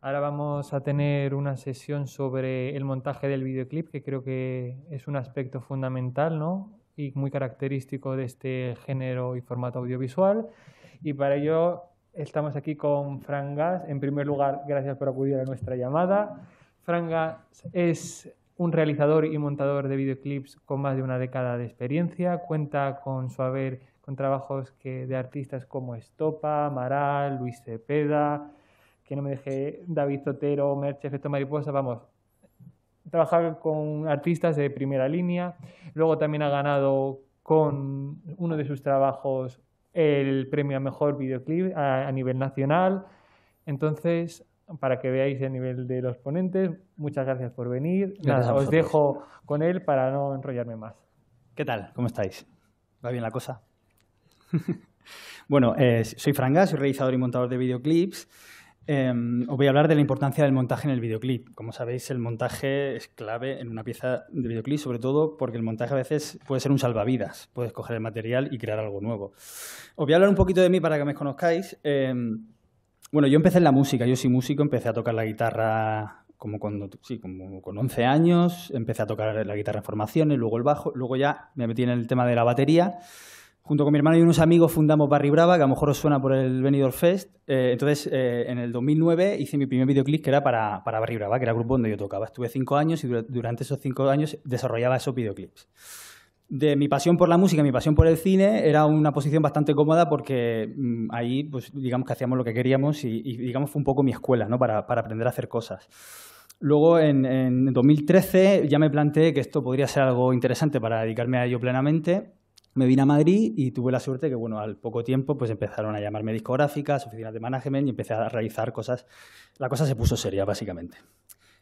Ahora vamos a tener una sesión sobre el montaje del videoclip, que creo que es un aspecto fundamental y muy característico de este género y formato audiovisual. Y para ello estamos aquí con Fran Gas. En primer lugar, gracias por acudir a nuestra llamada. Fran Gas es un realizador y montador de videoclips con más de una década de experiencia. Cuenta con su haber con trabajos de artistas como Estopa, Maral, Luis Cepeda, que no me deje David Sotero, Merche, Efecto Mariposa, vamos. Trabajar con artistas de primera línea. Luego también ha ganado con uno de sus trabajos el premio a mejor videoclip a, nivel nacional. Entonces, para que veáis el nivel de los ponentes, muchas gracias por venir. Nada, os dejo con él para no enrollarme más. ¿Qué tal? ¿Cómo estáis? ¿Va bien la cosa? bueno, eh, soy Franga, soy realizador y montador de videoclips. Em, os voy a hablar de la importancia del montaje en el videoclip. Como sabéis, el montaje es clave en una pieza de videoclip, sobre todo porque el montaje a veces puede ser un salvavidas. Puedes coger el material y crear algo nuevo. Os voy a hablar un poquito de mí para que me conozcáis. Em, bueno, yo empecé en la música, yo soy músico, empecé a tocar la guitarra como cuando sí, como con 11 años, empecé a tocar la guitarra en formaciones, luego el bajo, luego ya me metí en el tema de la batería Junto con mi hermano y unos amigos fundamos Barry Brava, que a lo mejor os suena por el Benidorm Fest. Eh, entonces, eh, en el 2009 hice mi primer videoclip que era para, para Barry Brava, que era el grupo donde yo tocaba. Estuve cinco años y durante esos cinco años desarrollaba esos videoclips. De mi pasión por la música, mi pasión por el cine, era una posición bastante cómoda porque mm, ahí, pues, digamos que hacíamos lo que queríamos y, digamos, fue un poco mi escuela, ¿no? Para, para aprender a hacer cosas. Luego, en, en 2013, ya me planteé que esto podría ser algo interesante para dedicarme a ello plenamente me vine a Madrid y tuve la suerte que, bueno, al poco tiempo pues empezaron a llamarme discográficas, oficinas de management y empecé a realizar cosas. La cosa se puso seria, básicamente.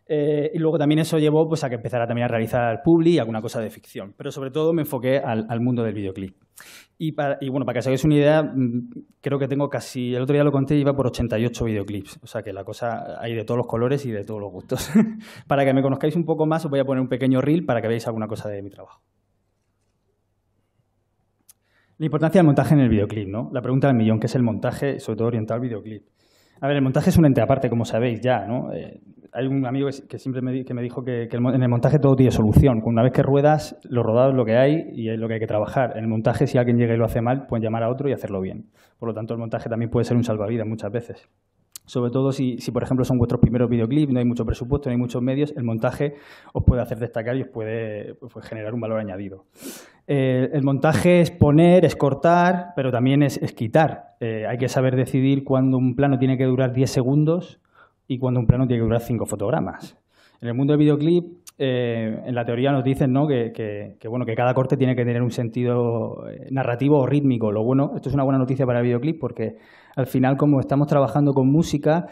Eh, y luego también eso llevó pues, a que empezara también a realizar publi y alguna cosa de ficción. Pero sobre todo me enfoqué al, mundo del videoclip. Y, y, bueno, para que os hagáis una idea, mm, creo que tengo casi, el otro día lo conté, iba por 88 videoclips. O sea que la cosa hay de todos los colores y de todos los gustos. para que me conozcáis un poco más, os voy a poner un pequeño reel para que veáis alguna cosa de mi trabajo. La importancia del montaje en el videoclip, ¿no? La pregunta del millón, ¿qué es el montaje, sobre todo orientado al videoclip? A ver, el montaje es un ente aparte, como sabéis ya, ¿no? Eh, hay un amigo que siempre me, que me dijo que, en el montaje todo tiene solución. Una vez que ruedas, lo rodado es lo que hay y es lo que hay que trabajar. En el montaje, si alguien llega y lo hace mal, pueden llamar a otro y hacerlo bien. Por lo tanto, el montaje también puede ser un salvavidas muchas veces. Sobre todo si, si por ejemplo, son vuestros primeros videoclips, no hay mucho presupuesto, no hay muchos medios, el montaje os puede hacer destacar y os puede pues, generar un valor añadido. Eh, el montaje es poner, es cortar, pero también es, quitar. Eh, hay que saber decidir cuándo un plano tiene que durar 10 segundos y cuándo un plano tiene que durar 5 fotogramas. En el mundo del videoclip, eh, en la teoría nos dicen ¿no? que, que, bueno, que cada corte tiene que tener un sentido narrativo o rítmico. Lo bueno, esto es una buena noticia para el videoclip porque al final, como estamos trabajando con música,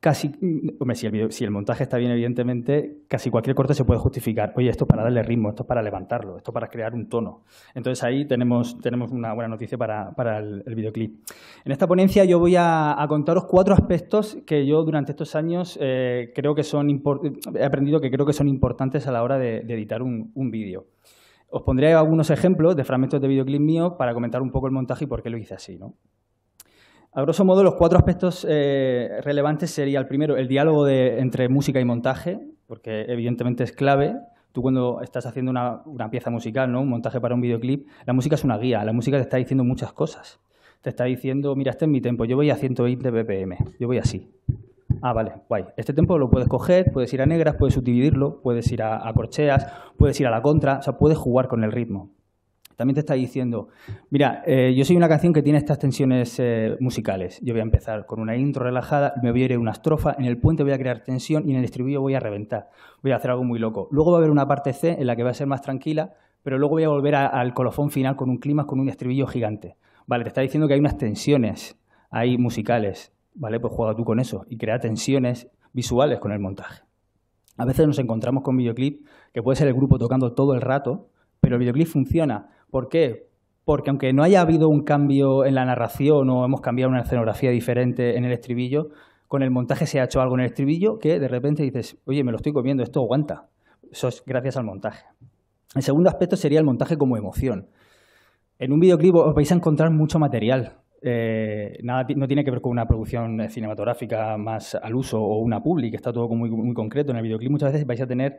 casi, mm, si el, si el, montaje está bien, evidentemente, casi cualquier corte se puede justificar. Oye, esto es para darle ritmo, esto es para levantarlo, esto es para crear un tono. Entonces ahí tenemos, tenemos una buena noticia para, el, videoclip. En esta ponencia yo voy a, contaros cuatro aspectos que yo durante estos años eh, creo que son he aprendido que creo que son importantes a la hora de, editar un, vídeo. Os pondré algunos ejemplos de fragmentos de videoclip mío para comentar un poco el montaje y por qué lo hice así. ¿no? A grosso modo, los cuatro aspectos eh, relevantes sería el primero, el diálogo entre música y montaje, porque evidentemente es clave. Tú cuando estás haciendo una, pieza musical, ¿no? un montaje para un videoclip, la música es una guía, la música te está diciendo muchas cosas. Te está diciendo, mira, este es mi tempo, yo voy a 120 BPM, yo voy así. Ah, vale, guay. Este tempo lo puedes coger, puedes ir a negras, puedes subdividirlo, puedes ir a, a corcheas, puedes ir a la contra, o sea, puedes jugar con el ritmo. También te está diciendo, mira, eh, yo soy una canción que tiene estas tensiones eh, musicales. Yo voy a empezar con una intro relajada, me voy a ir a una estrofa, en el puente voy a crear tensión y en el estribillo voy a reventar. Voy a hacer algo muy loco. Luego va a haber una parte C en la que va a ser más tranquila, pero luego voy a volver al colofón final con un clima, con un estribillo gigante. Vale, te está diciendo que hay unas tensiones ahí musicales. Vale, pues juega tú con eso y crea tensiones visuales con el montaje. A veces nos encontramos con videoclip que puede ser el grupo tocando todo el rato, pero el videoclip funciona ¿Por qué? Porque aunque no haya habido un cambio en la narración o hemos cambiado una escenografía diferente en el estribillo, con el montaje se ha hecho algo en el estribillo que de repente dices, oye, me lo estoy comiendo, esto aguanta. Eso es gracias al montaje. El segundo aspecto sería el montaje como emoción. En un videoclip os vais a encontrar mucho material. Eh, nada, no tiene que ver con una producción eh, cinematográfica más al uso o una public, está todo muy, muy concreto. En el videoclip muchas veces vais a tener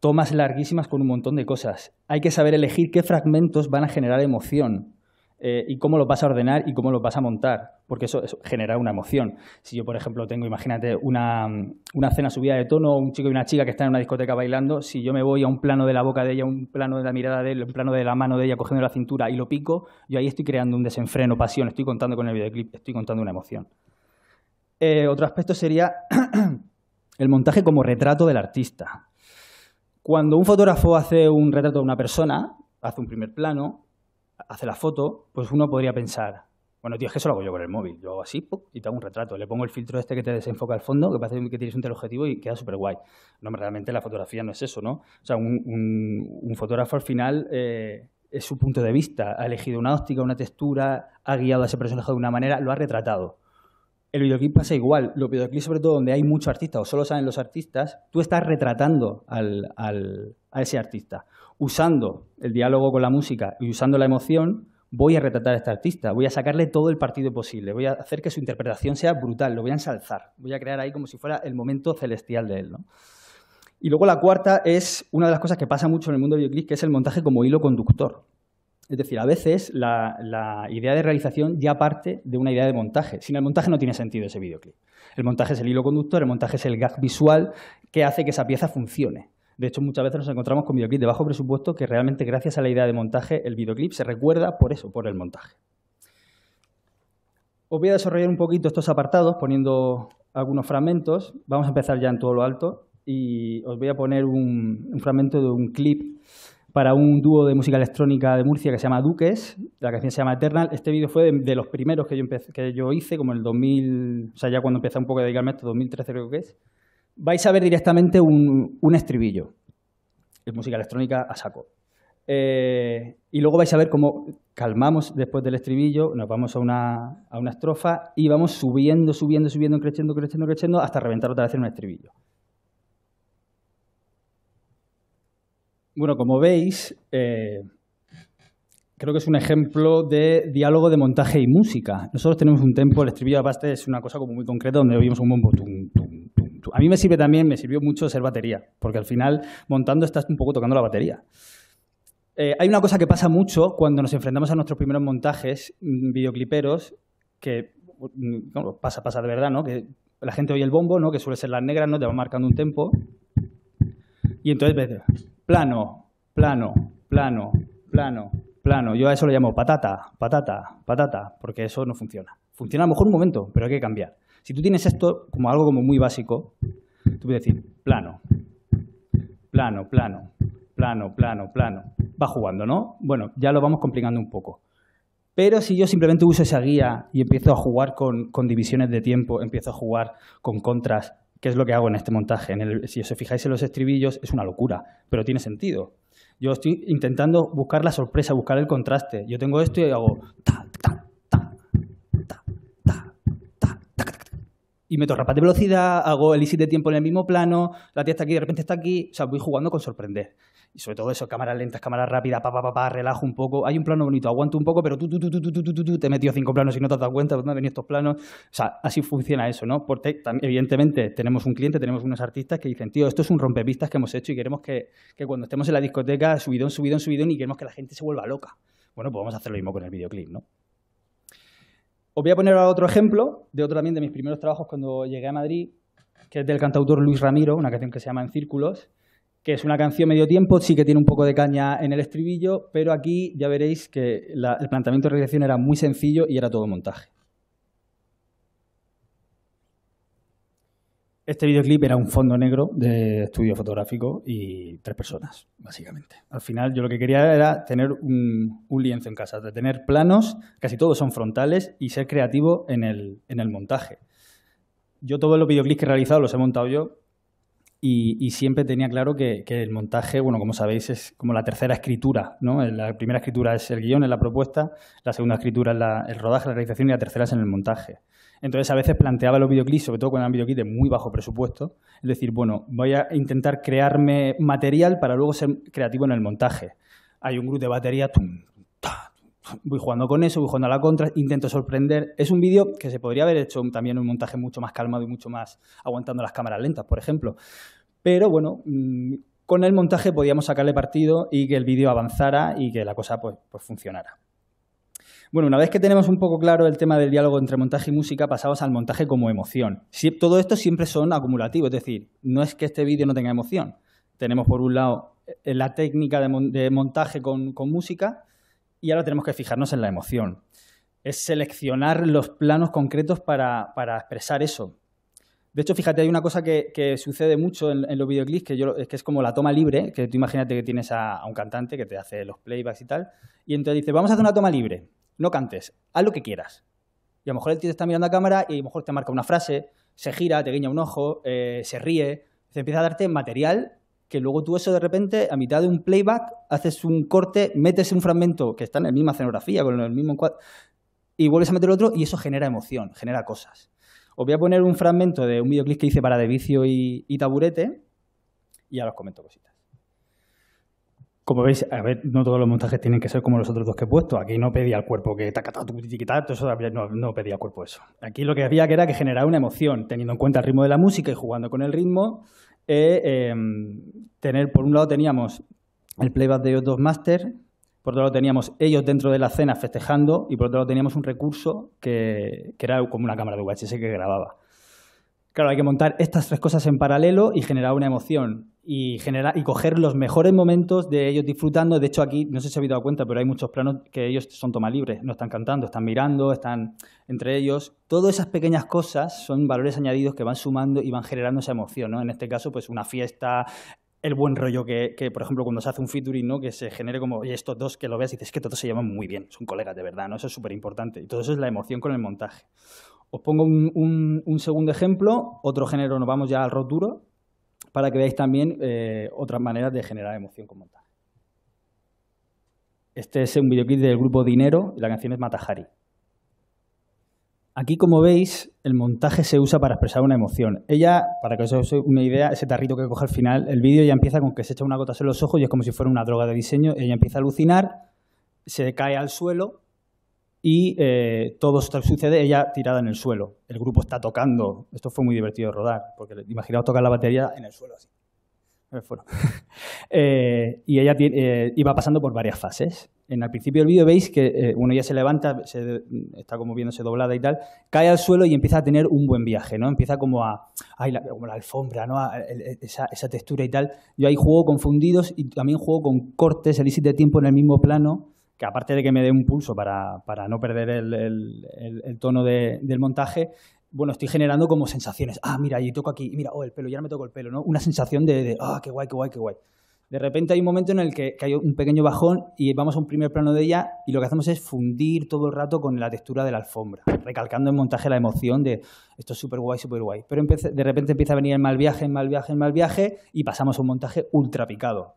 tomas larguísimas con un montón de cosas. Hay que saber elegir qué fragmentos van a generar emoción eh, y cómo los vas a ordenar y cómo los vas a montar, porque eso, genera una emoción. Si yo, por ejemplo, tengo, imagínate, una, cena subida de tono, un chico y una chica que están en una discoteca bailando, si yo me voy a un plano de la boca de ella, un plano de la mirada de él, un plano de la mano de ella cogiendo la cintura y lo pico, yo ahí estoy creando un desenfreno, pasión, estoy contando con el videoclip, estoy contando una emoción. Eh, otro aspecto sería el montaje como retrato del artista. Cuando un fotógrafo hace un retrato de una persona, hace un primer plano, hace la foto, pues uno podría pensar, bueno, tío, es que eso lo hago yo con el móvil. Yo hago así y te hago un retrato. Le pongo el filtro este que te desenfoca al fondo, que parece que tienes un teleobjetivo y queda súper guay. No, realmente la fotografía no es eso, ¿no? O sea, un, fotógrafo al final eh, es su punto de vista. Ha elegido una óptica, una textura, ha guiado a ese personaje de una manera, lo ha retratado el videoclip pasa igual. lo videoclip sobre todo donde hay muchos artistas o solo saben los artistas, tú estás retratando a ese artista. Usando el diálogo con la música y usando la emoción, voy a retratar a este artista, voy a sacarle todo el partido posible, voy a hacer que su interpretación sea brutal, lo voy a ensalzar, voy a crear ahí como si fuera el momento celestial de él. ¿no? Y luego la cuarta es una de las cosas que pasa mucho en el mundo de videoclip, que es el montaje como hilo conductor. Es decir, a veces la, idea de realización ya parte de una idea de montaje. Sin el montaje no tiene sentido ese videoclip. El montaje es el hilo conductor, el montaje es el gag visual que hace que esa pieza funcione. De hecho, muchas veces nos encontramos con videoclips de bajo presupuesto que realmente gracias a la idea de montaje el videoclip se recuerda por eso, por el montaje. Os voy a desarrollar un poquito estos apartados poniendo algunos fragmentos. Vamos a empezar ya en todo lo alto y os voy a poner un fragmento de un clip para un dúo de música electrónica de Murcia que se llama Duques, la canción se llama Eternal. Este vídeo fue de, los primeros que yo, que yo hice, como el 2000, o sea, ya cuando empecé un poco a dedicarme a esto, 2013 creo que es. Vais a ver directamente un, un estribillo, es música electrónica a saco. Eh, y luego vais a ver cómo calmamos después del estribillo, nos vamos a una, a una estrofa y vamos subiendo, subiendo, subiendo, creciendo, creciendo, creciendo, hasta reventar otra vez en un estribillo. Bueno, como veis, eh, creo que es un ejemplo de diálogo de montaje y música. Nosotros tenemos un tempo, el estribillo aparte es una cosa como muy concreta donde oímos un bombo. a mí me sirve también, me sirvió mucho ser batería, porque al final montando estás un poco tocando la batería. Eh, hay una cosa que pasa mucho cuando nos enfrentamos a nuestros primeros montajes mm, videocliperos, que mm, pasa, pasa de verdad, ¿no? Que la gente oye el bombo, ¿no? Que suele ser las negras, ¿no? Te va marcando un tempo. Y entonces ves, plano, plano, plano, plano, plano. Yo a eso le llamo patata, patata, patata, porque eso no funciona. Funciona a lo mejor un momento, pero hay que cambiar. Si tú tienes esto como algo muy básico, tú puedes decir plano, plano, plano, plano, plano, plano. Va jugando, ¿no? Bueno, ya lo vamos complicando un poco. Pero si yo simplemente uso esa guía y empiezo a jugar con, con divisiones de tiempo, empiezo a jugar con contras, que es lo que hago en este montaje. En el, si os fijáis en los estribillos, es una locura, pero tiene sentido. Yo estoy intentando buscar la sorpresa, buscar el contraste. Yo tengo esto y hago... y meto rapaz de velocidad, hago el ISIS de tiempo en el mismo plano, la tía está aquí, de repente está aquí. O sea, voy jugando con sorprender. Y sobre todo eso, cámaras lentas, cámaras rápidas, pa, pa, pa, pa, relajo un poco. Hay un plano bonito, aguanto un poco, pero tú, tú, tú, tú, tú, te he metido cinco planos y no te has dado cuenta de dónde han venido estos planos. O sea, así funciona eso, ¿no? Porque evidentemente tenemos un cliente, tenemos unos artistas que dicen, tío, esto es un rompepistas que hemos hecho y queremos que, que cuando estemos en la discoteca, subidón, subidón, subidón y queremos que la gente se vuelva loca. Bueno, pues vamos a hacer lo mismo con el videoclip, ¿no? Os voy a poner otro ejemplo de otro también de mis primeros trabajos cuando llegué a Madrid, que es del cantautor Luis Ramiro, una canción que se llama En Círculos que es una canción medio tiempo, sí que tiene un poco de caña en el estribillo, pero aquí ya veréis que el planteamiento de realización era muy sencillo y era todo montaje. Este videoclip era un fondo negro de estudio fotográfico y tres personas, básicamente. Al final yo lo que quería era tener un, lienzo en casa, tener planos, casi todos son frontales, y ser creativo en el, en el montaje. Yo todos los videoclips que he realizado los he montado yo, y, siempre tenía claro que, el montaje, bueno, como sabéis, es como la tercera escritura, ¿no? La primera escritura es el guión, es la propuesta, la segunda escritura es el rodaje, la realización y la tercera es en el montaje. Entonces, a veces planteaba los videoclips, sobre todo cuando eran videoclips de muy bajo presupuesto, es decir, bueno, voy a intentar crearme material para luego ser creativo en el montaje. Hay un grupo de batería, tum, voy jugando con eso, voy jugando a la contra, intento sorprender. Es un vídeo que se podría haber hecho también un montaje mucho más calmado y mucho más aguantando las cámaras lentas, por ejemplo. Pero bueno, mm, con el montaje podíamos sacarle partido y que el vídeo avanzara y que la cosa pues, pues, funcionara. Bueno, una vez que tenemos un poco claro el tema del diálogo entre montaje y música, pasamos al montaje como emoción. Si, todo esto siempre son acumulativos, es decir, no es que este vídeo no tenga emoción. Tenemos por un lado eh, la técnica de, montaje con música y ahora tenemos que fijarnos en la emoción. Es seleccionar los planos concretos para, expresar eso. De hecho, fíjate, hay una cosa que, sucede mucho en, los videoclips, que, yo, que es como la toma libre, que tú imagínate que tienes a, un cantante que te hace los playbacks y tal, y entonces dice, vamos a hacer una toma libre, no cantes, haz lo que quieras. Y a lo mejor tío te está mirando a cámara y a lo mejor te marca una frase, se gira, te guiña un ojo, eh, se ríe, se empieza a darte material que luego tú eso de repente, a mitad de un playback, haces un corte, metes un fragmento que está en la misma escenografía, con el mismo cuadro, y vuelves a meter otro y eso genera emoción, genera cosas. Os voy a poner un fragmento de un videoclip que hice para De Vicio y, Taburete y ya os comento cositas. Como veis, a ver, no todos los montajes tienen que ser como los otros dos que he puesto. Aquí no pedía al cuerpo que tacata, catado, eso no, no pedía al cuerpo eso. Aquí lo que había que era que generar una emoción, teniendo en cuenta el ritmo de la música y jugando con el ritmo, eh, tener, por un lado teníamos el playback de ellos dos máster, por otro lado teníamos ellos dentro de la cena festejando y por otro lado teníamos un recurso que, que era como una cámara de VHS que grababa. Claro, hay que montar estas tres cosas en paralelo y generar una emoción y, generar, y coger los mejores momentos de ellos disfrutando. De hecho, aquí, no sé si habéis dado cuenta, pero hay muchos planos que ellos son toma libres. No están cantando, están mirando, están entre ellos. Todas esas pequeñas cosas son valores añadidos que van sumando y van generando esa emoción. En este caso, pues una fiesta, el buen rollo que, por ejemplo, cuando se hace un featuring, ¿no? Que se genere como, y estos dos que lo veas y dices, es que todos se llaman muy bien, son colegas de verdad, ¿no? Eso es súper importante. Y todo eso es la emoción con el montaje. Os pongo un, segundo ejemplo, otro género, nos vamos ya al rock duro, para que veáis también eh, otras maneras de generar emoción con montaje. Este es un videoclip del grupo Dinero y la canción es Matajari. Aquí, como veis, el montaje se usa para expresar una emoción. Ella, para que os hagáis una idea, ese tarrito que coge al final, el vídeo ya empieza con que se echa una gota en los ojos y es como si fuera una droga de diseño. Ella empieza a alucinar, se cae al suelo y eh, todo esto sucede ella tirada en el suelo. El grupo está tocando. Esto fue muy divertido rodar, porque imaginaos tocar la batería en el suelo así. Eh, y ella eh, iba pasando por varias fases. En el principio del vídeo veis que uno ya se levanta, está como viéndose doblada y tal, cae al suelo y empieza a tener un buen viaje, ¿no? Empieza como a, ay, la, la alfombra, ¿no? esa, textura y tal. Yo ahí juego confundidos y también juego con cortes, índice de tiempo en el mismo plano, que aparte de que me dé un pulso para, no perder el, tono del montaje, bueno, estoy generando como sensaciones. Ah, mira, y toco aquí, mira, oh, el pelo, ya no me toco el pelo, ¿no? Una sensación de, ah, qué guay, qué guay, qué guay. De repente hay un momento en el que, hay un pequeño bajón y vamos a un primer plano de ella y lo que hacemos es fundir todo el rato con la textura de la alfombra, recalcando en montaje la emoción de esto es súper guay, súper guay. Pero de repente empieza a venir el mal viaje, el mal viaje, el mal viaje y pasamos a un montaje ultra picado,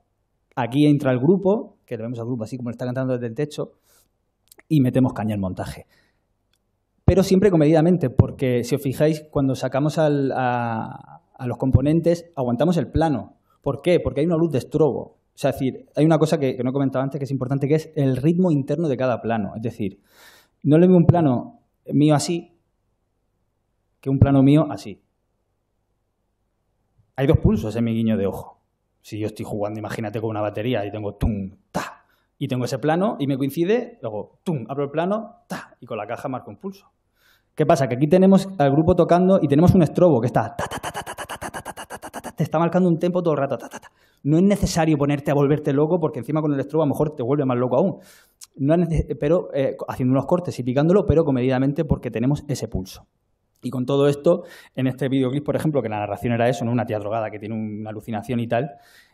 Aquí entra el grupo, que lo vemos al grupo así como está cantando desde el techo, y metemos caña al montaje. Pero siempre comedidamente, porque si os fijáis, cuando sacamos a, los componentes, aguantamos el plano. ¿Por qué? Porque hay una luz de estrobo. O sea, es decir, hay una cosa que, que no he comentado antes que es importante, que es el ritmo interno de cada plano. Es decir, no le veo un plano mío así que un plano mío así. Hay dos pulsos en mi guiño de ojo. Si yo estoy jugando, imagínate con una batería y tengo tum, ta, y tengo ese plano y me coincide, luego tum, abro el plano, ta, y con la caja marco un pulso. ¿Qué pasa? Que aquí tenemos al grupo tocando y tenemos un estrobo que está ta, ta, ta, ta, ta, ta, ta, ta, te está marcando un tempo todo el rato. Ta, ta, ta. No es necesario ponerte a volverte loco porque encima con el estrobo a lo mejor te vuelve más loco aún. No pero haciendo unos cortes y picándolo, pero comedidamente porque tenemos ese pulso. Y con todo esto, en este videoclip, por ejemplo, que la narración era eso, ¿no? una tía drogada que tiene una alucinación y tal,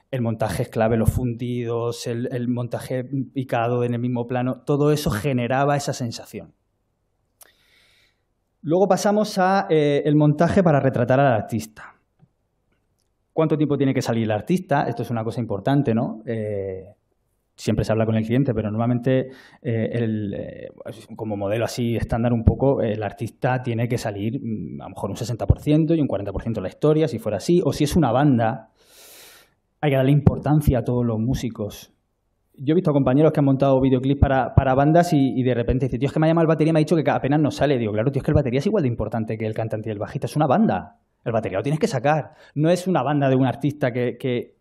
el montaje es clave, los fundidos, el, montaje picado en el mismo plano, todo eso generaba esa sensación. Luego pasamos a eh, el montaje para retratar al artista. ¿Cuánto tiempo tiene que salir el artista? Esto es una cosa importante, ¿no? Eh, siempre se habla con el cliente, pero normalmente eh, eh, como modelo así estándar un poco, el artista tiene que salir mm, a lo mejor un 60% y un 40% de la historia, si fuera así, o si es una banda, hay que darle importancia a todos los músicos. Yo he visto compañeros que han montado videoclips para, para bandas y, de repente dice, tío, es que me ha llamado el batería y me ha dicho que apenas no sale. Digo, claro, tío, es que el batería es igual de importante que el cantante y el bajista, es una banda. El batería lo tienes que sacar. No es una banda de un artista que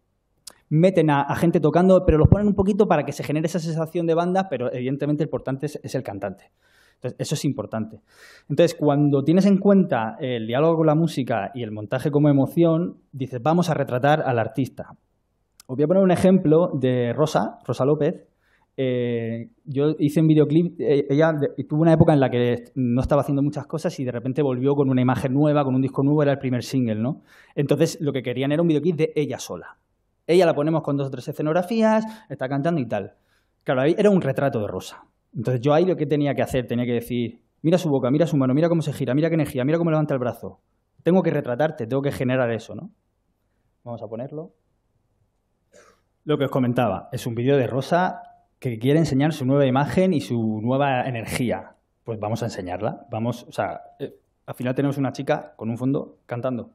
meten a, gente tocando, pero los ponen un poquito para que se genere esa sensación de banda, pero evidentemente el importante es, el cantante. Entonces, eso es importante. Entonces, cuando tienes en cuenta el diálogo con la música y el montaje como emoción, dices, vamos a retratar al artista. Os voy a poner un ejemplo de Rosa, Rosa López. Eh, yo hice un videoclip, eh, ella tuvo una época en la que no estaba haciendo muchas cosas y de repente volvió con una imagen nueva, con un disco nuevo, era el primer single, ¿no? Entonces, lo que querían era un videoclip de ella sola. Ella la ponemos con dos o tres escenografías, está cantando y tal. Claro, era un retrato de Rosa. Entonces yo ahí lo que tenía que hacer, tenía que decir, mira su boca, mira su mano, mira cómo se gira, mira qué energía, mira cómo levanta el brazo. Tengo que retratarte, tengo que generar eso, ¿no? Vamos a ponerlo. Lo que os comentaba, es un vídeo de Rosa que quiere enseñar su nueva imagen y su nueva energía. Pues vamos a enseñarla. Vamos, o sea, eh, al final tenemos una chica con un fondo cantando.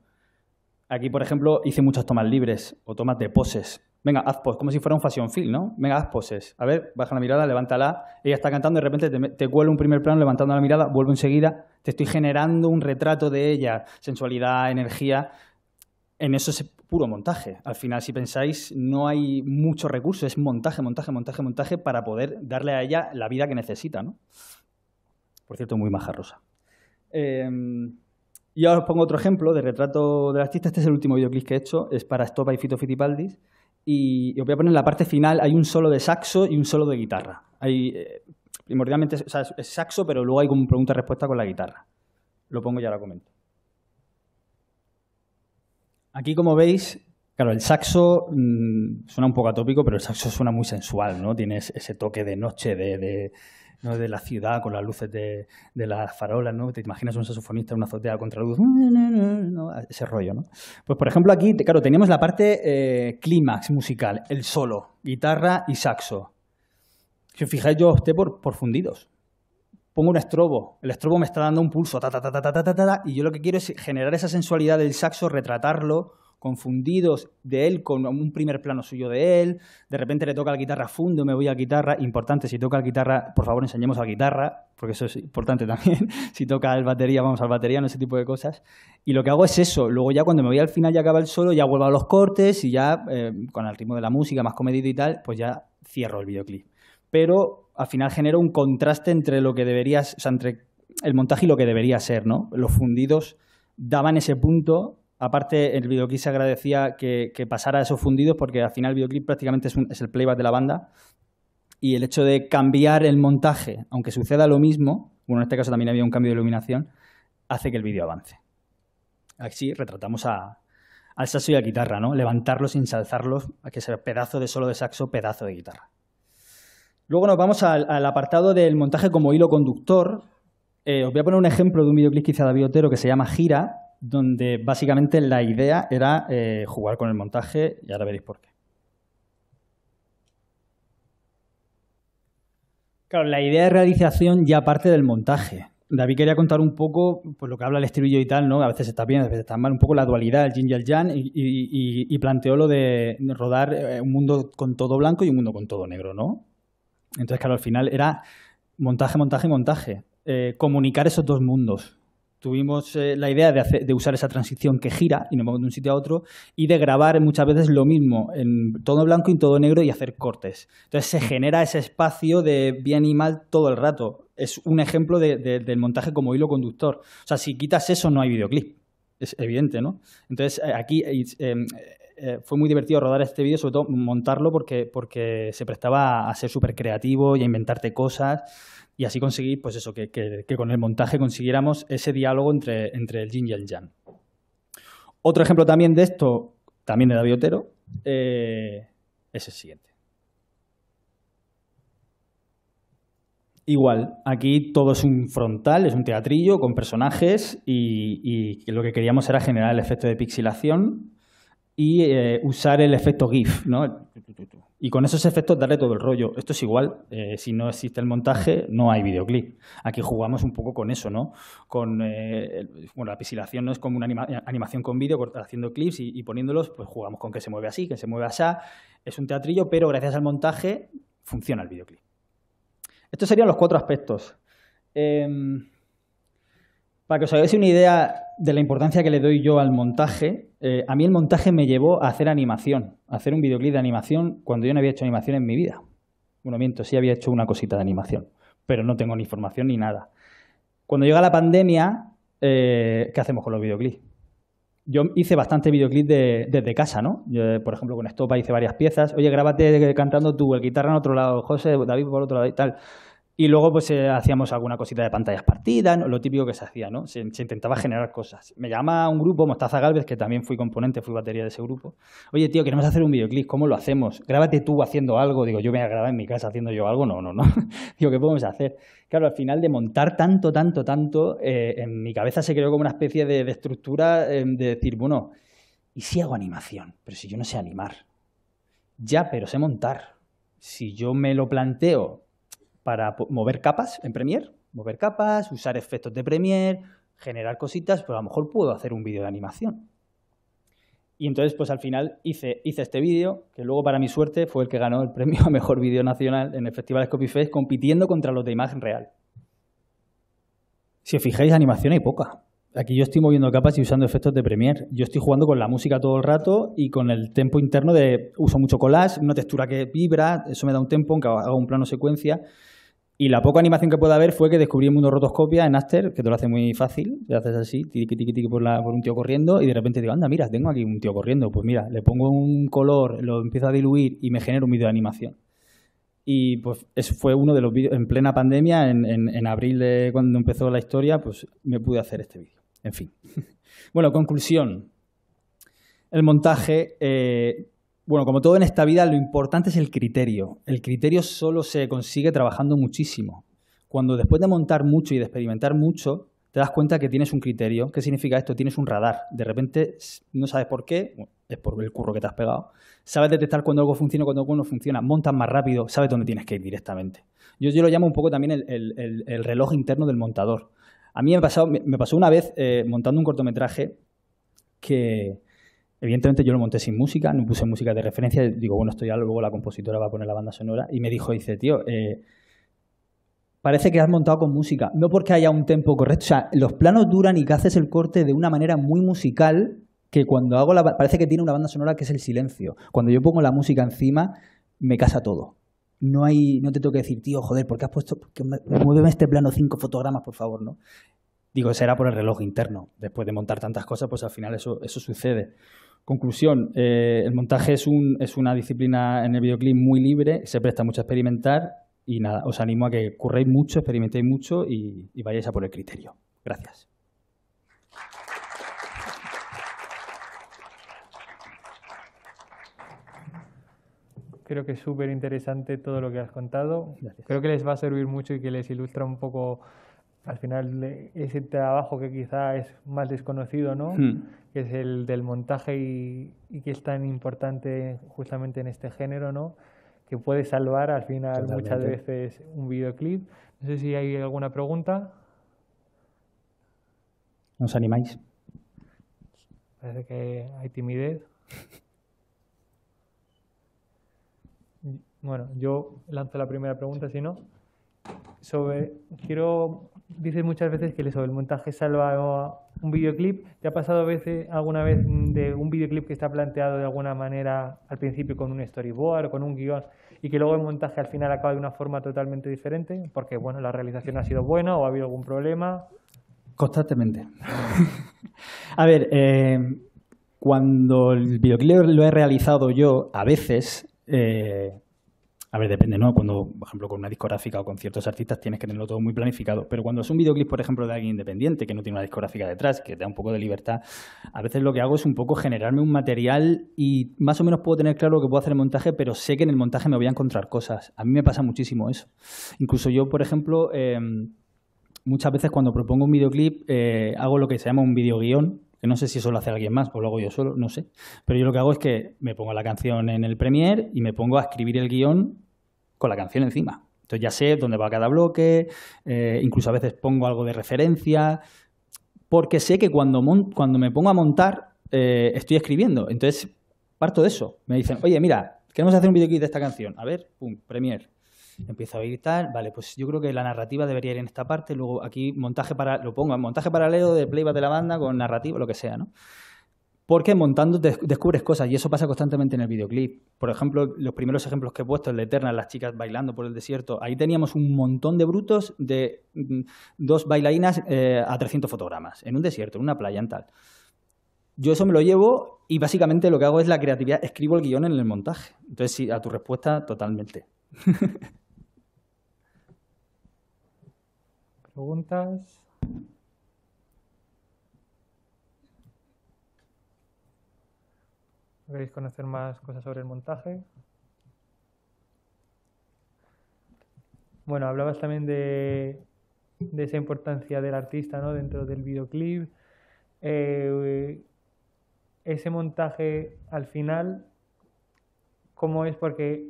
Aquí, por ejemplo, hice muchas tomas libres o tomas de poses. Venga, haz poses, como si fuera un fashion film, ¿no? Venga, haz poses. A ver, baja la mirada, levántala. Ella está cantando y de repente te, te cuelo un primer plano levantando la mirada, vuelvo enseguida. Te estoy generando un retrato de ella, sensualidad, energía. En eso es puro montaje. Al final, si pensáis, no hay muchos recursos. es montaje, montaje, montaje, montaje para poder darle a ella la vida que necesita, ¿no? Por cierto, muy maja rosa. Eh... Y ahora os pongo otro ejemplo de retrato del artista. Este es el último videoclip que he hecho, es para Stop y Fito Fitipaldis. Y os voy a poner en la parte final, hay un solo de saxo y un solo de guitarra. Eh, primordialmente es saxo, pero luego hay como pregunta-respuesta con la guitarra. Lo pongo y ahora comento. Aquí, como veis, claro, el saxo mm, suena un poco atópico, pero el saxo suena muy sensual, ¿no? Tienes ese toque de noche, de ¿no? de la ciudad con las luces de, de las farolas, ¿no? Te imaginas un saxofonista en una azotea contra luz, ¿no? ese rollo, ¿no? Pues por ejemplo aquí, claro, teníamos la parte eh, clímax musical, el solo, guitarra y saxo. Si os fijáis, yo opté por, por fundidos pongo un estrobo, el estrobo me está dando un pulso, ta, ta, ta, y yo lo que quiero es generar esa sensualidad del saxo, retratarlo, confundidos de él con un primer plano suyo de él, de repente le toca la guitarra fundo, me voy a guitarra, importante, si toca la guitarra, por favor enseñemos a la guitarra, porque eso es importante también, si toca el batería, vamos al batería, no ese tipo de cosas, y lo que hago es eso, luego ya cuando me voy al final y acaba el solo, ya vuelvo a los cortes y ya eh, con el ritmo de la música más comedido y tal, pues ya cierro el videoclip. Pero al final genero un contraste entre lo que deberías, entre el montaje y lo que debería ser, ¿no? Los fundidos daban ese punto Aparte, el videoclip se agradecía que, pasara pasara esos fundidos porque al final el videoclip prácticamente es, el playback de la banda y el hecho de cambiar el montaje, aunque suceda lo mismo, bueno, en este caso también había un cambio de iluminación, hace que el vídeo avance. Así retratamos al saxo y a la guitarra, ¿no? Levantarlos, ensalzarlos, a que sea pedazo de solo de saxo, pedazo de guitarra. Luego nos vamos al, apartado del montaje como hilo conductor. Eh, os voy a poner un ejemplo de un videoclip que hizo David Otero que se llama Gira, donde básicamente la idea era eh, jugar con el montaje y ahora veréis por qué. Claro, la idea de realización ya parte del montaje. David quería contar un poco por pues, lo que habla el estribillo y tal, ¿no? A veces está bien, a veces está mal, un poco la dualidad, del yin y el yang, y, planteó lo de rodar eh, un mundo con todo blanco y un mundo con todo negro, ¿no? Entonces, claro, al final era montaje, montaje, montaje. Eh, comunicar esos dos mundos tuvimos eh, la idea de, usar esa transición que gira y nos vamos de un sitio a otro y de grabar muchas veces lo mismo en todo blanco y en todo negro y hacer cortes. Entonces se genera ese espacio de bien y mal todo el rato. Es un ejemplo del montaje como hilo conductor. O sea, si quitas eso no hay videoclip. Es evidente, ¿no? Entonces eh, aquí eh, fue muy divertido rodar este vídeo, sobre todo montarlo porque, porque se prestaba a ser súper creativo y a inventarte cosas y así conseguir, pues eso, que, con el montaje consiguiéramos ese diálogo entre, entre el yin y el yang. Otro ejemplo también de esto, también de David Otero, eh, es el siguiente. Igual, aquí todo es un frontal, es un teatrillo con personajes y, lo que queríamos era generar el efecto de pixelación y eh, usar el efecto GIF, ¿no? y con esos efectos darle todo el rollo. Esto es igual, eh, si no existe el montaje, no hay videoclip. Aquí jugamos un poco con eso, ¿no? Con, eh, bueno, la pisilación no es como una animación con vídeo, haciendo clips y, poniéndolos, pues jugamos con que se mueve así, que se mueve así. Es un teatrillo, pero gracias al montaje funciona el videoclip. Estos serían los cuatro aspectos. Eh, para que os hagáis una idea de la importancia que le doy yo al montaje, eh, a mí el montaje me llevó a hacer animación, a hacer un videoclip de animación cuando yo no había hecho animación en mi vida. Bueno, miento, sí había hecho una cosita de animación, pero no tengo ni formación ni nada. Cuando llega la pandemia, eh, ¿qué hacemos con los videoclips? Yo hice bastante videoclip desde casa, ¿no? Yo, por ejemplo, con Estopa hice varias piezas. Oye, grábate cantando tú, el guitarra en otro lado, José, David por otro lado y tal. Y luego pues eh, hacíamos alguna cosita de pantallas partidas, lo típico que se hacía, ¿no? Se, intentaba generar cosas. Me llama un grupo, Mostaza Galvez, que también fui componente, fui batería de ese grupo. Oye, tío, queremos hacer un videoclip, ¿cómo lo hacemos? Grábate tú haciendo algo. Digo, yo me voy a grabar en mi casa haciendo yo algo. No, no, no. Digo, ¿qué podemos hacer? Claro, al final de montar tanto, tanto, tanto, eh, en mi cabeza se creó como una especie de, estructura eh, de decir, bueno, ¿y si hago animación? Pero si yo no sé animar. Ya, pero sé montar. Si yo me lo planteo para mover capas en Premiere, mover capas, usar efectos de Premiere, generar cositas, pero pues a lo mejor puedo hacer un vídeo de animación. Y entonces, pues al final hice, hice este vídeo, que luego para mi suerte fue el que ganó el premio a Mejor Vídeo Nacional en el Festival Scopifest, compitiendo contra los de imagen real. Si os fijáis, animación hay poca. Aquí yo estoy moviendo capas y usando efectos de Premiere. Yo estoy jugando con la música todo el rato y con el tempo interno de uso mucho collage, una textura que vibra, eso me da un tempo, aunque hago un plano secuencia. Y la poca animación que pueda haber fue que descubrí el mundo rotoscopia en After, que te lo hace muy fácil. Te haces así, tiqui, tiqui, tiqui, por, un tío corriendo, y de repente digo, anda, mira, tengo aquí un tío corriendo. Pues mira, le pongo un color, lo empiezo a diluir y me genero un vídeo de animación. Y pues eso fue uno de los vídeos, en plena pandemia, en, abril de cuando empezó la historia, pues me pude hacer este vídeo. En fin. bueno, conclusión. El montaje eh, bueno, como todo en esta vida, lo importante es el criterio. El criterio solo se consigue trabajando muchísimo. Cuando después de montar mucho y de experimentar mucho, te das cuenta que tienes un criterio. ¿Qué significa esto? Tienes un radar. De repente no sabes por qué, es por el curro que te has pegado. Sabes detectar cuando algo funciona, cuando algo no funciona. Montas más rápido, sabes dónde tienes que ir directamente. Yo, yo lo llamo un poco también el, reloj interno del montador. A mí me pasó, me pasó una vez eh, montando un cortometraje que Evidentemente yo lo monté sin música, no puse música de referencia. Digo, bueno, esto ya luego la compositora va a poner la banda sonora. Y me dijo, dice, tío, eh, parece que has montado con música. No porque haya un tempo correcto. O sea, los planos duran y que haces el corte de una manera muy musical que cuando hago la... Parece que tiene una banda sonora que es el silencio. Cuando yo pongo la música encima, me casa todo. No, hay, no te tengo que decir, tío, joder, ¿por qué has puesto...? Que este plano cinco fotogramas, por favor, ¿no? Digo, será por el reloj interno. Después de montar tantas cosas, pues al final eso, eso sucede. Conclusión, eh, el montaje es, un, es una disciplina en el videoclip muy libre, se presta mucho a experimentar y nada, os animo a que curréis mucho, experimentéis mucho y, vayáis a por el criterio. Gracias. creo que es súper interesante todo lo que has contado. Creo que les va a servir mucho y que les ilustra un poco al final eh, ese trabajo que quizá es más desconocido, ¿no? Hmm. Que es el del montaje y, que es tan importante justamente en este género, ¿no? Que puede salvar al final muchas veces un videoclip. No sé si hay alguna pregunta. ¿Nos animáis? Parece que hay timidez. Bueno, yo lanzo la primera pregunta, si no sobre, quiero, dices muchas veces que sobre el montaje salva un videoclip. ¿Te ha pasado veces, alguna vez de un videoclip que está planteado de alguna manera al principio con un storyboard o con un guión y que luego el montaje al final acaba de una forma totalmente diferente? Porque, bueno, la realización ha sido buena o ha habido algún problema. Constantemente. A ver, eh, cuando el videoclip lo he realizado yo, a veces eh, a ver, depende, ¿no? Cuando, por ejemplo, con una discográfica o con ciertos artistas tienes que tenerlo todo muy planificado. Pero cuando es un videoclip, por ejemplo, de alguien independiente que no tiene una discográfica detrás, que te da un poco de libertad, a veces lo que hago es un poco generarme un material y más o menos puedo tener claro lo que puedo hacer en el montaje, pero sé que en el montaje me voy a encontrar cosas. A mí me pasa muchísimo eso. Incluso yo, por ejemplo, em, muchas veces cuando propongo un videoclip, eh, hago lo que se llama un videoguión, que no sé si eso lo hace alguien más o pues lo hago yo solo, no sé. Pero yo lo que hago es que me pongo la canción en el Premiere y me pongo a escribir el guión la canción encima. Entonces ya sé dónde va cada bloque, eh, incluso a veces pongo algo de referencia, porque sé que cuando, cuando me pongo a montar eh, estoy escribiendo. Entonces parto de eso. Me dicen, oye, mira, queremos hacer un videoclip de esta canción. A ver, pum, premier. Empiezo a editar, vale, pues yo creo que la narrativa debería ir en esta parte, luego aquí montaje para, lo pongo, montaje paralelo de playback de la banda con narrativa, lo que sea, ¿no? Porque montando descubres cosas y eso pasa constantemente en el videoclip. Por ejemplo, los primeros ejemplos que he puesto, en de Eterna, las chicas bailando por el desierto, ahí teníamos un montón de brutos de mm, dos bailarinas eh, a 300 fotogramas, en un desierto, en una playa, en tal. Yo eso me lo llevo y básicamente lo que hago es la creatividad, escribo el guión en el montaje. Entonces, sí, a tu respuesta, totalmente. ¿Preguntas? queréis conocer más cosas sobre el montaje. Bueno, hablabas también de, esa importancia del artista dentro del videoclip. Eh, ese montaje al final, ¿cómo es? Porque,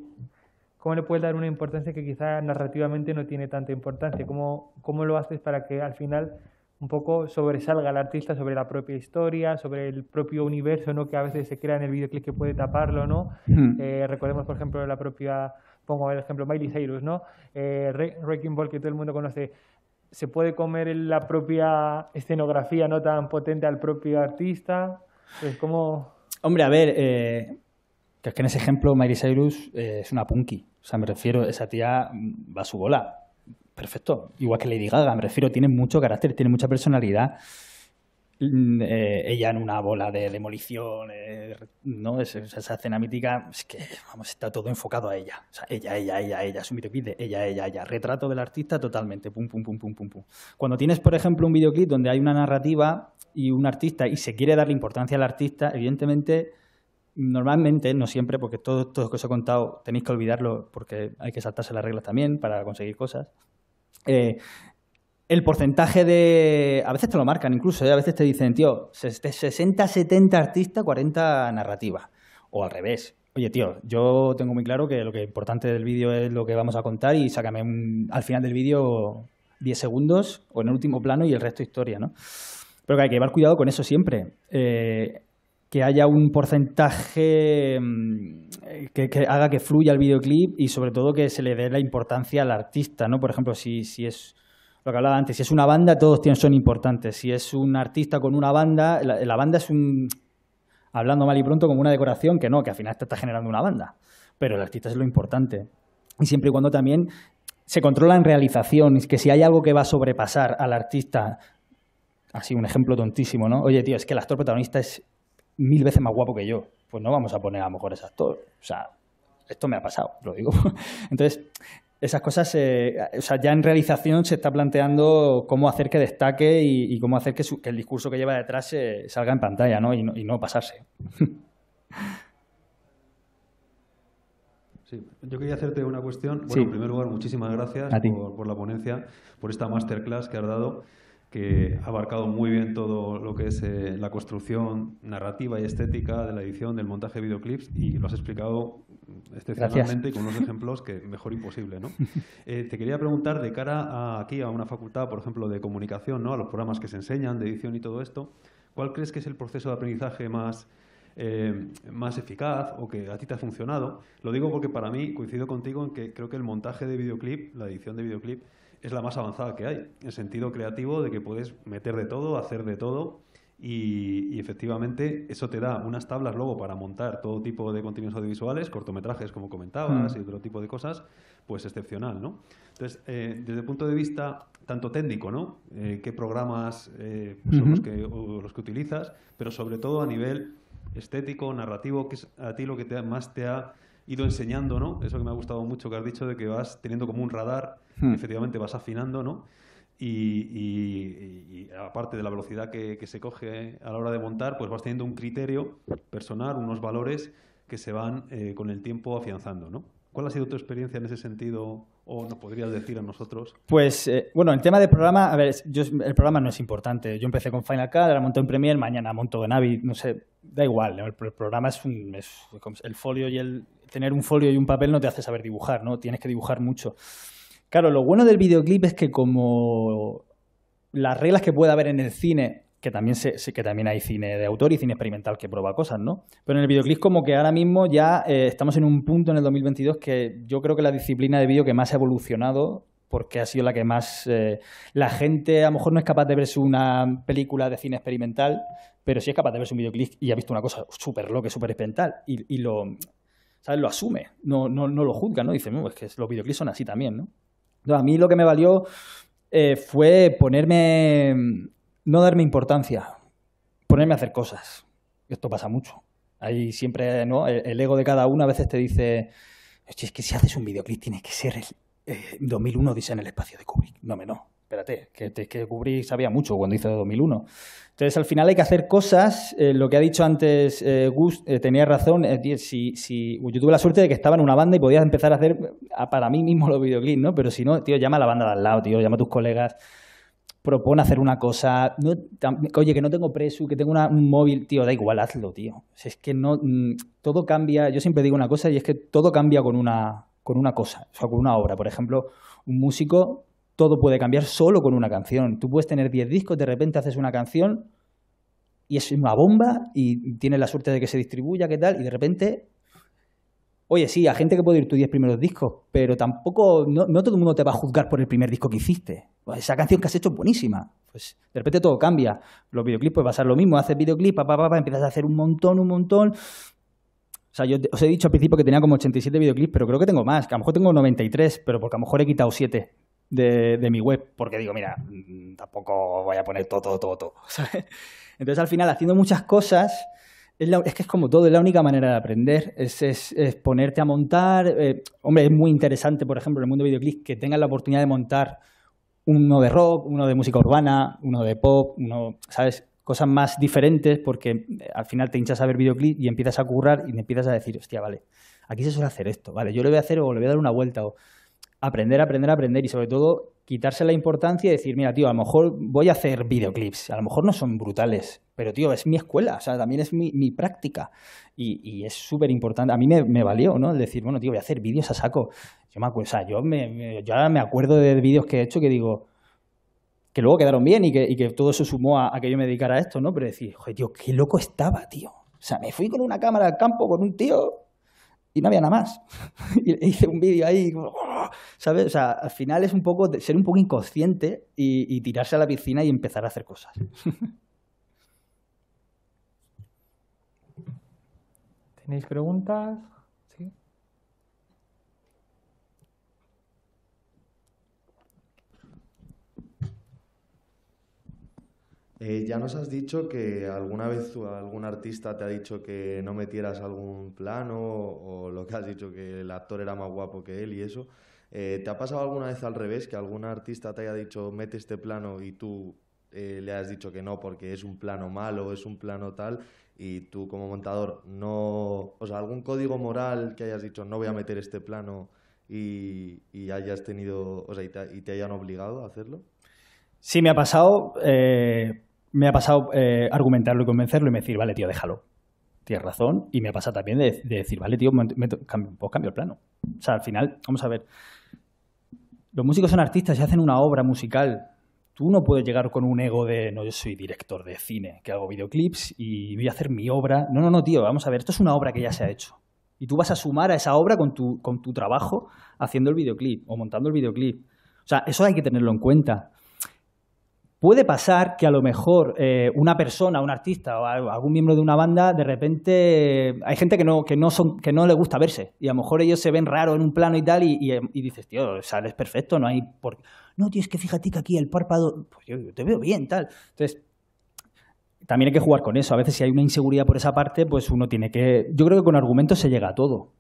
¿cómo le puedes dar una importancia que quizá narrativamente no tiene tanta importancia? ¿Cómo, cómo lo haces para que al final un poco sobresalga el artista sobre la propia historia, sobre el propio universo ¿no? que a veces se crea en el videoclip que puede taparlo. ¿no? Hmm. Eh, recordemos, por ejemplo, la propia, pongo el ejemplo, Miley Cyrus, ¿no? Eh, Wrecking Ball, que todo el mundo conoce. ¿Se puede comer la propia escenografía no tan potente al propio artista? Pues, Hombre, a ver, eh, que es que en ese ejemplo Miley Cyrus eh, es una punky. O sea, me refiero, esa tía va a su bola perfecto. Igual que Lady Gaga, me refiero, tiene mucho carácter, tiene mucha personalidad. Mm, eh, ella en una bola de demolición, eh, ¿no? esa escena mítica, es que, vamos, está todo enfocado a ella. O ella, ella, ella, ella, es un videoclip de ella, ella, ella. Retrato del artista totalmente, pum, pum, pum, pum, pum, pum. Cuando tienes, por ejemplo, un videoclip donde hay una narrativa y un artista y se quiere darle importancia al artista, evidentemente Normalmente, no siempre, porque todo, todo lo que os he contado tenéis que olvidarlo porque hay que saltarse las reglas también para conseguir cosas. Eh, el porcentaje de... A veces te lo marcan incluso, eh, a veces te dicen, tío, 60, 70 artistas, 40 narrativas. O al revés. Oye, tío, yo tengo muy claro que lo que importante del vídeo es lo que vamos a contar y sácame al final del vídeo 10 segundos o en el último plano y el resto historia, ¿no? Pero que hay que llevar cuidado con eso siempre. Eh, que haya un porcentaje mm, que, haga que fluya el videoclip y sobre todo que se le dé la importancia al artista, ¿no? Por ejemplo, si, es lo que hablaba antes, si es una banda, todos son importantes. Si es un artista con una banda, la, banda es un, hablando mal y pronto, como una decoración que no, que al final está generando una banda. Pero el artista es lo importante. Y siempre y cuando también se controla en realización, que si hay algo que va a sobrepasar al artista, así un ejemplo tontísimo, ¿no? Oye, tío, es que el actor protagonista es mil veces más guapo que yo, pues no vamos a poner a mejor lo ese actor, O sea, esto me ha pasado, lo digo. Entonces, esas cosas, o sea, ya en realización se está planteando cómo hacer que destaque y, cómo hacer que, el discurso que lleva detrás se, salga en pantalla ¿no? Y, no, y no pasarse. Sí, yo quería hacerte una cuestión. Bueno, en primer lugar, muchísimas gracias por, la ponencia, por esta masterclass que has dado que ha abarcado muy bien todo lo que es eh, la construcción narrativa y estética de la edición, del montaje de videoclips y lo has explicado excepcionalmente y con unos ejemplos que mejor imposible. ¿no? Eh, te quería preguntar de cara aquí a una facultad, por ejemplo, de comunicación, ¿no? a los programas que se enseñan de edición y todo esto, ¿cuál crees que es el proceso de aprendizaje más... Eh, más eficaz o que a ti te ha funcionado. Lo digo porque para mí coincido contigo en que creo que el montaje de videoclip, la edición de videoclip, es la más avanzada que hay. en sentido creativo de que puedes meter de todo, hacer de todo y, efectivamente eso te da unas tablas luego para montar todo tipo de contenidos audiovisuales, cortometrajes como comentabas mm. y otro tipo de cosas, pues excepcional, ¿no? Entonces, eh, desde el punto de vista tanto técnico, ¿no? Eh, ¿Qué programas eh, pues son los, que, los que utilizas? Pero sobre todo a nivel estético, narrativo, que es a ti lo que te, más te ha ido enseñando, ¿no? Eso que me ha gustado mucho que has dicho de que vas teniendo como un radar, hmm. efectivamente vas afinando, ¿no? Y, aparte de la velocidad que, se coge a la hora de montar, pues vas teniendo un criterio personal, unos valores que se van eh, con el tiempo afianzando, ¿no? ¿Cuál ha sido tu experiencia en ese sentido o nos podrías decir a nosotros? Pues, eh, bueno, el tema del programa, a ver, el programa no es importante. Yo empecé con Final Cut, ahora monto en Premiere, mañana monto en Avid, no sé, da igual. El, el programa es, es el folio y el, tener un folio y un papel no te hace saber dibujar, ¿no? Tienes que dibujar mucho. Claro, lo bueno del videoclip es que como las reglas que puede haber en el cine, que también, sé que también hay cine de autor y cine experimental que prueba cosas, ¿no? Pero en el videoclip como que ahora mismo ya eh, estamos en un punto en el 2022 que yo creo que la disciplina de vídeo que más ha evolucionado porque ha sido la que más... Eh, la gente a lo mejor no es capaz de verse una película de cine experimental, pero sí es capaz de verse un videoclip y ha visto una cosa súper loca, súper experimental. Y, y lo, ¿sabes? Lo asume, no, no, no lo juzga, ¿no? Dice, no, mm, es pues que los videoclips son así también, ¿no? a mí lo que me valió eh, fue ponerme, no darme importancia, ponerme a hacer cosas. Esto pasa mucho. Ahí siempre, ¿no? El, ego de cada uno a veces te dice, es que si haces un videoclip tienes que ser el eh, 2001 dice en el espacio de Kubrick. No, me no espérate, que, que Kubrick sabía mucho cuando hizo 2001. Entonces, al final hay que hacer cosas. Eh, lo que ha dicho antes eh, Gus eh, tenía razón. si, si, yo tuve la suerte de que estaba en una banda y podías empezar a hacer para mí mismo los videoclips, ¿no? Pero si no, tío, llama a la banda de al lado, tío, llama a tus colegas, propone hacer una cosa. No, oye, que no tengo preso, que tengo un móvil, tío, da igual, hazlo, tío. es que no. Mm, todo cambia. Yo siempre digo una cosa y es que todo cambia con una, con una cosa, o sea, con una obra. Por ejemplo, un músico todo puede cambiar solo con una canción. Tú puedes tener 10 discos, de repente haces una canción y es una bomba y tienes la suerte de que se distribuya, qué tal, y de repente, oye, sí, hay gente que puede ir tus 10 primeros discos, pero tampoco, no, todo el mundo te va a juzgar por el primer disco que hiciste. Pues esa canción que has hecho es buenísima. Pues de repente todo cambia. Los videoclips pues va a ser lo mismo. Haces videoclip, papá, empiezas a hacer un montón, un montón. O sea, yo os he dicho al principio que tenía como 87 videoclips, pero creo que tengo más, que a lo mejor tengo 93, pero porque a lo mejor he quitado 7 de, mi web, porque digo, mira, mm, tampoco voy a poner todo, todo, todo, todo. ¿sabes? Entonces, al final, haciendo muchas cosas, es, que es como todo, es la única manera de aprender, es, es, ponerte a montar. Eh, hombre, es muy interesante, por ejemplo, en el mundo de videoclips, que tengas la oportunidad de montar uno de rock, uno de música urbana, uno de pop, uno, ¿sabes? Cosas más diferentes, porque eh, al final te hinchas a ver videoclips y empiezas a currar y me empiezas a decir, hostia, vale, aquí se suele hacer esto, vale, yo le voy a hacer o le voy a dar una vuelta, o aprender, aprender, aprender y sobre todo quitarse la importancia y decir, mira, tío, a lo mejor voy a hacer videoclips, a lo mejor no son brutales, pero tío, es mi escuela, o sea, también es mi, mi práctica y, y es súper importante. A mí me, me, valió, ¿no? decir, bueno, tío, voy a hacer vídeos a saco. Yo me acuerdo, o sea, yo, me, yo ahora me acuerdo de vídeos que he hecho que digo, que luego quedaron bien y que, y que todo eso sumó a, que yo me dedicara a esto, ¿no? Pero decir, joder, tío, qué loco estaba, tío. O sea, me fui con una cámara al campo con un tío y no había nada más. y hice un vídeo ahí, ¿Sabes? O sea, al final es un poco ser un poco inconsciente y, tirarse a la piscina y empezar a hacer cosas. ¿Tenéis preguntas? Eh, ya nos has dicho que alguna vez algún artista te ha dicho que no metieras algún plano o lo que has dicho que el actor era más guapo que él y eso. Eh, ¿Te ha pasado alguna vez al revés que algún artista te haya dicho mete este plano y tú eh, le has dicho que no porque es un plano malo, es un plano tal, y tú como montador no, o sea, algún código moral que hayas dicho no voy a meter este plano y, hayas tenido, o sea, y te, hayan obligado a hacerlo? Sí, me ha pasado, eh, me ha pasado argumentarlo y convencerlo y decir, vale, tío, déjalo tienes razón. Y me pasa también de, decir, vale, tío, me, cambio, pues cambio el plano. O sea, al final, vamos a ver. Los músicos son artistas y hacen una obra musical. Tú no puedes llegar con un ego de, no, yo soy director de cine, que hago videoclips y voy a hacer mi obra. No, no, no, tío, vamos a ver, esto es una obra que ya se ha hecho. Y tú vas a sumar a esa obra con tu, con tu trabajo haciendo el videoclip o montando el videoclip. O sea, eso hay que tenerlo en cuenta. Puede pasar que a lo mejor eh, una persona, un artista o algún miembro de una banda, de repente eh, hay gente que no, que no, le gusta verse y a lo mejor ellos se ven raro en un plano y tal y, dices, tío, sales perfecto, no hay por No, tío, es que fíjate que aquí el párpado, pues yo, yo te veo bien, tal. Entonces, también hay que jugar con eso. A veces si hay una inseguridad por esa parte, pues uno tiene que... Yo creo que con argumentos se llega a todo. O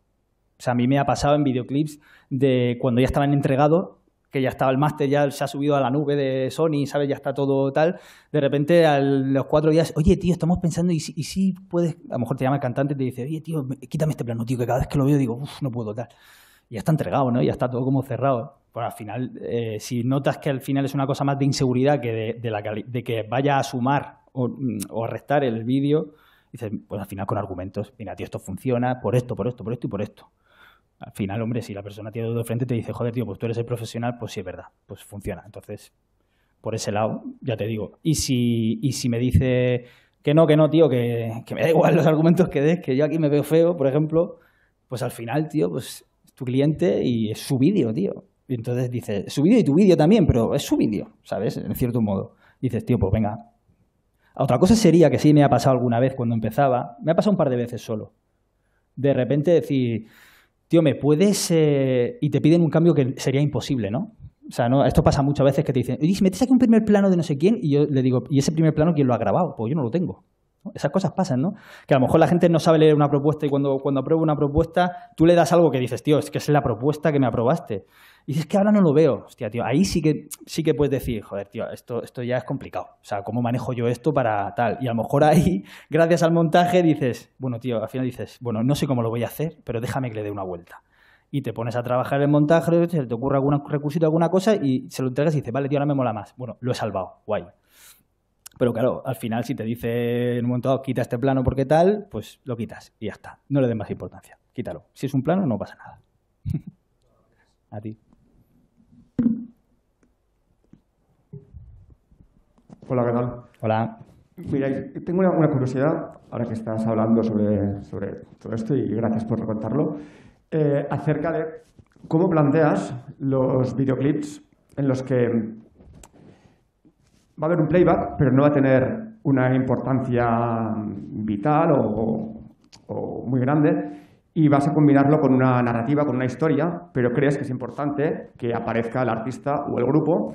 sea, a mí me ha pasado en videoclips de cuando ya estaban entregados que ya estaba el máster, ya se ha subido a la nube de Sony, ¿sabes? Ya está todo tal. De repente, a los cuatro días, oye, tío, estamos pensando, y si, si puedes, a lo mejor te llama el cantante y te dice, oye, tío, quítame este plano, tío, que cada vez que lo veo digo, uff, no puedo tal. Y ya está entregado, ¿no? Ya está todo como cerrado. Pues al final, eh, si notas que al final es una cosa más de inseguridad que de, la, de que vaya a sumar o, mm, o a restar el vídeo, dices, pues al final con argumentos, mira, tío, esto funciona por esto, por esto, por esto y por esto al final, hombre, si la persona tiene de frente y te dice, joder, tío, pues tú eres el profesional, pues sí es verdad, pues funciona. Entonces, por ese lado, ya te digo. Y si, si me dice que no, que no, tío, que, me da igual los argumentos que des, que yo aquí me veo feo, por ejemplo, pues al final, tío, pues es tu cliente y es su vídeo, tío. Y entonces dices, su vídeo y tu vídeo también, pero es su vídeo, ¿sabes? En cierto modo. dices, tío, pues venga. Otra cosa sería que sí me ha pasado alguna vez cuando empezaba, me ha pasado un par de veces solo. De repente decir, tío, ¿me puedes...? Eh? Y te piden un cambio que sería imposible, ¿no? O sea, ¿no? esto pasa muchas veces que te dicen, oye, si metes aquí un primer plano de no sé quién, y yo le digo, ¿y ese primer plano quién lo ha grabado? Pues yo no lo tengo. Esas cosas pasan, ¿no? Que a lo mejor la gente no sabe leer una propuesta y cuando, cuando aprueba una propuesta, tú le das algo que dices, tío, es que es la propuesta que me aprobaste. Y dices que ahora no lo veo. Hostia, tío, ahí sí que, sí que puedes decir, joder, tío, esto, esto ya es complicado. O sea, ¿cómo manejo yo esto para tal? Y a lo mejor ahí, gracias al montaje, dices, bueno, tío, al final dices, bueno, no sé cómo lo voy a hacer, pero déjame que le dé una vuelta. Y te pones a trabajar el montaje, se te ocurre algún recursito, alguna cosa, y se lo entregas y dices, vale, tío, ahora me mola más. Bueno, lo he salvado, guay. Pero claro, al final, si te dice el un quita este plano porque tal, pues lo quitas y ya está. No le den más importancia. Quítalo. Si es un plano, no pasa nada. a ti. Hola, ¿qué tal? Hola. Mira, tengo una, curiosidad, ahora que estás hablando sobre, todo esto, y gracias por contarlo, eh, acerca de cómo planteas los videoclips en los que va a haber un playback, pero no va a tener una importancia vital o muy grande, y vas a combinarlo con una narrativa, con una historia, pero crees que es importante que aparezca el artista o el grupo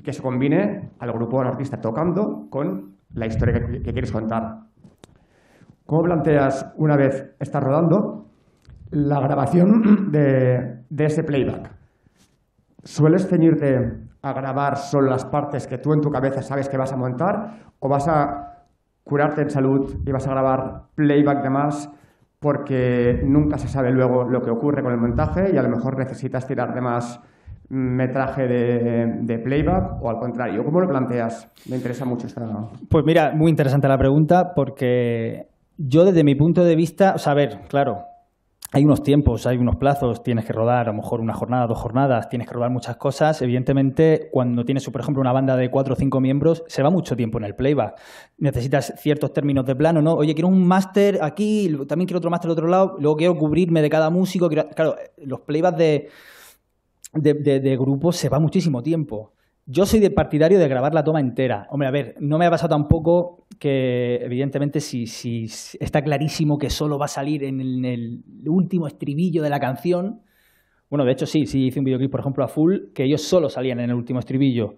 y que se combine al grupo artista tocando con la historia que, quieres contar. ¿Cómo planteas una vez estás rodando la grabación de, de ese playback? ¿Sueles ceñirte a grabar solo las partes que tú en tu cabeza sabes que vas a montar o vas a curarte en salud y vas a grabar playback de más porque nunca se sabe luego lo que ocurre con el montaje y a lo mejor necesitas tirar de más metraje de, playback o al contrario? ¿Cómo lo planteas? Me interesa mucho esta. Pues mira, muy interesante la pregunta porque yo desde mi punto de vista, o sea, a ver, claro, hay unos tiempos, hay unos plazos, tienes que rodar a lo mejor una jornada, dos jornadas, tienes que rodar muchas cosas. Evidentemente, cuando tienes, por ejemplo, una banda de cuatro o cinco miembros, se va mucho tiempo en el playback. Necesitas ciertos términos de plano, ¿no? Oye, quiero un máster aquí, también quiero otro máster al otro lado, luego quiero cubrirme de cada músico. Claro, los playbacks de de, de, grupos se va muchísimo tiempo. Yo soy de partidario de grabar la toma entera. Hombre, a ver, no me ha pasado tampoco que, evidentemente, si, está clarísimo que solo va a salir en el, en el, último estribillo de la canción. Bueno, de hecho, sí, sí hice un videoclip, por ejemplo, a full, que ellos solo salían en el último estribillo.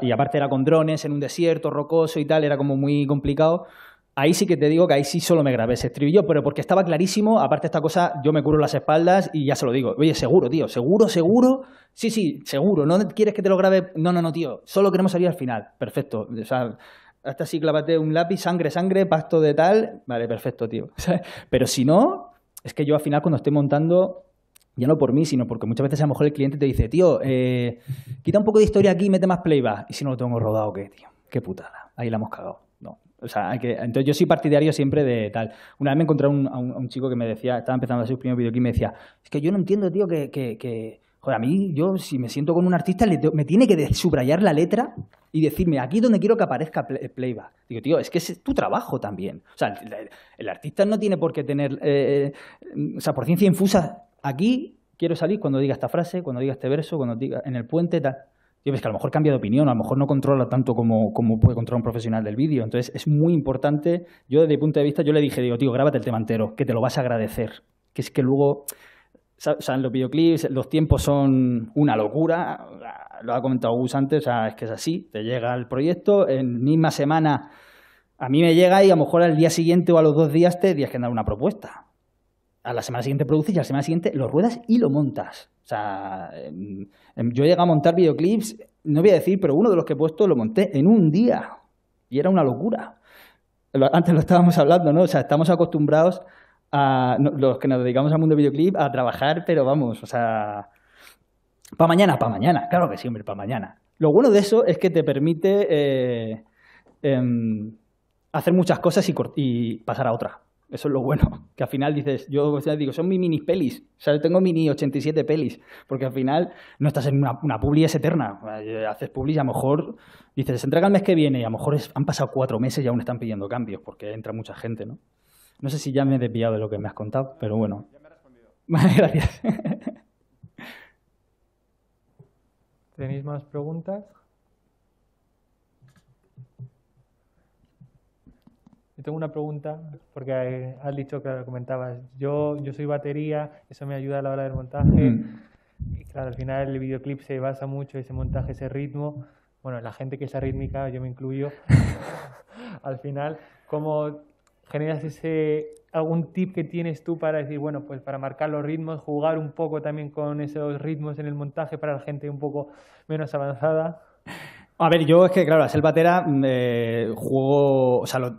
Y aparte era con drones, en un desierto rocoso y tal, era como muy complicado. Ahí sí que te digo que ahí sí solo me grabé ese estribillo, pero porque estaba clarísimo, aparte esta cosa, yo me curo las espaldas y ya se lo digo. Oye, seguro, tío, seguro, seguro. Sí, sí, seguro. ¿No quieres que te lo grabe? No, no, no, tío. Solo queremos salir al final. Perfecto. O sea, hasta así clavate un lápiz, sangre, sangre, pasto de tal. Vale, perfecto, tío. pero si no, es que yo al final cuando estoy montando, ya no por mí, sino porque muchas veces a lo mejor el cliente te dice, tío, eh, quita un poco de historia aquí y mete más playback. Y si no lo tengo rodado, ¿qué, tío? Qué putada. Ahí la hemos cagado. O sea, entonces yo soy partidario siempre de tal. Una vez me encontré un, a, un, chico que me decía, estaba empezando a hacer sus primeros aquí, y me decía, es que yo no entiendo, tío, que, que, que joder, a mí, yo si me siento con un artista, me tiene que subrayar la letra y decirme, aquí donde quiero que aparezca el eh, playback. Digo, tío, es que es tu trabajo también. O sea, el, artista no tiene por qué tener, eh, eh, o sea, por ciencia infusa, aquí quiero salir cuando diga esta frase, cuando diga este verso, cuando diga en el puente, tal. Tío, es que a lo mejor cambia de opinión, a lo mejor no controla tanto como, puede controlar un profesional del vídeo. Entonces, es muy importante. Yo, desde mi punto de vista, yo le dije, digo, tío, grábate el tema entero, que te lo vas a agradecer. Que es que luego, o sea, en los videoclips, los tiempos son una locura. Lo ha comentado Gus antes, o sea, es que es así. Te llega el proyecto, en misma semana a mí me llega y a lo mejor al día siguiente o a los dos días te tienes que dar una propuesta a la semana siguiente produces y a la semana siguiente lo ruedas y lo montas. O sea, em, em, yo he llegado a montar videoclips, no voy a decir, pero uno de los que he puesto lo monté en un día y era una locura. Antes lo estábamos hablando, ¿no? O sea, estamos acostumbrados a los que nos dedicamos al mundo videoclip a trabajar, pero vamos, o sea, para mañana, para mañana, claro que siempre, para mañana. Lo bueno de eso es que te permite eh, em, hacer muchas cosas y, y pasar a otra. Eso es lo bueno. Que al final dices, yo digo, son mis mini pelis. O sea, yo tengo mini 87 pelis. Porque al final no estás en una, una publi es eterna. Eh, haces publi y a lo mejor dices, entrega el mes que viene y a lo mejor han pasado cuatro meses y aún están pidiendo cambios porque entra mucha gente, ¿no? No sé si ya me he desviado de lo que me has contado, pero bueno. Ya me he respondido. Gracias. ¿Tenéis más preguntas? tengo una pregunta, porque has dicho que lo comentabas. Yo, yo soy batería, eso me ayuda a la hora del montaje. Y claro, al final el videoclip se basa mucho en ese montaje, ese ritmo. Bueno, la gente que es rítmica, yo me incluyo. al final, ¿cómo generas ese algún tip que tienes tú para decir, bueno, pues para marcar los ritmos, jugar un poco también con esos ritmos en el montaje para la gente un poco menos avanzada? A ver, yo es que, claro, a ser batera, mm, eh, juego, o sea, lo,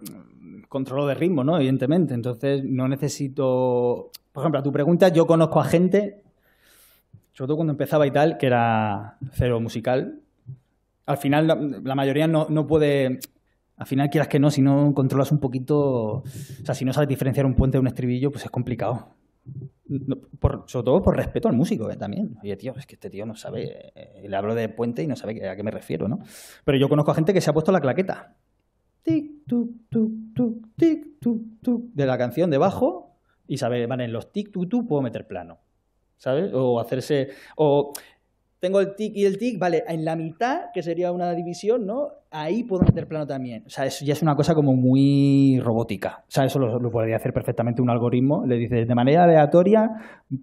controlo de ritmo, ¿no? Evidentemente. Entonces, no necesito. Por ejemplo, a tu pregunta, yo conozco a gente, sobre todo cuando empezaba y tal, que era cero musical. Al final, la, mayoría no, no, puede. Al final, quieras que no, si no controlas un poquito. O sea, si no sabes diferenciar un puente de un estribillo, pues es complicado. Por, sobre todo por respeto al músico ¿eh? también. Oye, tío, es que este tío no sabe. Eh, le hablo de puente y no sabe a qué me refiero, ¿no? Pero yo conozco a gente que se ha puesto la claqueta tic, tuc, tuc, tuc, tic, tuc, tuc de la canción debajo y saber, van en los tic, tuc, tuc puedo meter plano. ¿Sabes? O hacerse. O tengo el tic y el tic, vale, en la mitad, que sería una división, ¿no? Ahí puedo hacer plano también. O sea, eso ya es una cosa como muy robótica. O sea, eso lo, podría hacer perfectamente un algoritmo. Le dices, de manera aleatoria,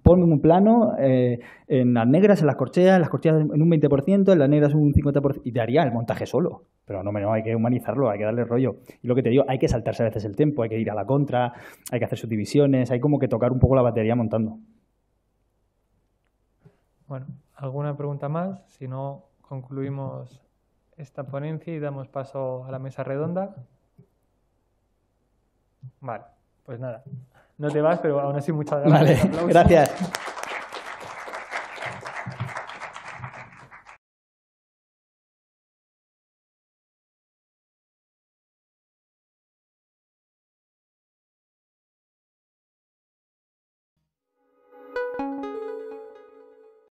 ponme un plano eh, en las negras, en las corcheas, en las corcheas en un 20%, en las negras un 50%, y te haría el montaje solo. Pero no, no, hay que humanizarlo, hay que darle rollo. Y lo que te digo, hay que saltarse a veces el tiempo, hay que ir a la contra, hay que hacer subdivisiones, hay como que tocar un poco la batería montando. Bueno, ¿Alguna pregunta más? Si no, concluimos esta ponencia y damos paso a la mesa redonda. Vale, pues nada. No te vas, pero aún así muchas gracias. Vale, gracias.